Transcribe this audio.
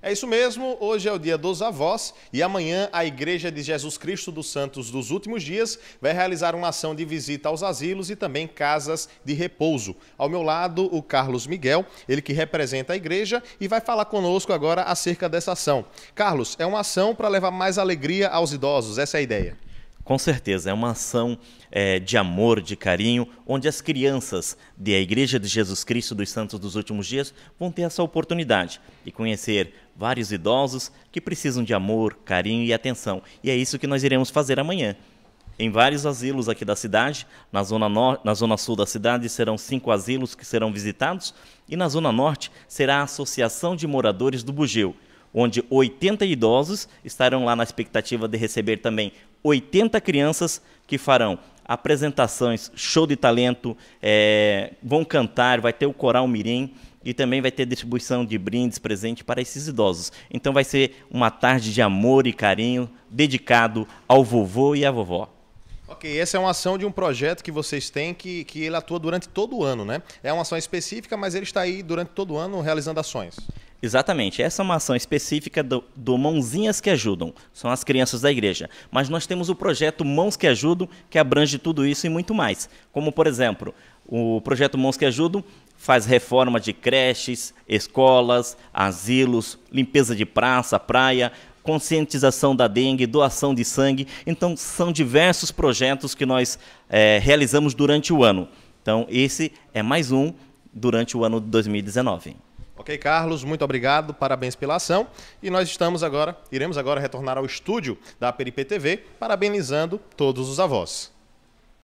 É isso mesmo, hoje é o dia dos avós e amanhã a Igreja de Jesus Cristo dos Santos dos Últimos Dias vai realizar uma ação de visita aos asilos e também casas de repouso. Ao meu lado, o Carlos Miguel, ele que representa a igreja e vai falar conosco agora acerca dessa ação. Carlos, é uma ação para levar mais alegria aos idosos, essa é a ideia. Com certeza, é uma ação é, de amor, de carinho, onde as crianças da Igreja de Jesus Cristo dos Santos dos Últimos Dias vão ter essa oportunidade e conhecer vários idosos que precisam de amor, carinho e atenção. E é isso que nós iremos fazer amanhã. Em vários asilos aqui da cidade, na zona, no... na zona sul da cidade serão cinco asilos que serão visitados e na zona norte será a Associação de Moradores do Bugeu onde 80 idosos estarão lá na expectativa de receber também 80 crianças que farão apresentações, show de talento, é, vão cantar, vai ter o Coral Mirim e também vai ter distribuição de brindes presente para esses idosos. Então vai ser uma tarde de amor e carinho dedicado ao vovô e à vovó. Ok, essa é uma ação de um projeto que vocês têm que, que ele atua durante todo o ano, né? É uma ação específica, mas ele está aí durante todo o ano realizando ações. Exatamente. Essa é uma ação específica do, do, Mãozinhas que Ajudam. São as crianças da igreja. Mas nós temos o projeto Mãos que Ajudam, que abrange tudo isso e muito mais. Como, por exemplo, o projeto Mãos que Ajudam faz reforma de creches, escolas, asilos, limpeza de praça, praia, conscientização da dengue, doação de sangue. Então, são diversos projetos que nós é, realizamos durante o ano. Então, esse é mais um durante o ano de 2019. Ok, Carlos, muito obrigado, parabéns pela ação. E nós estamos agora, iremos agora retornar ao estúdio da Peripê TV, parabenizando todos os avós.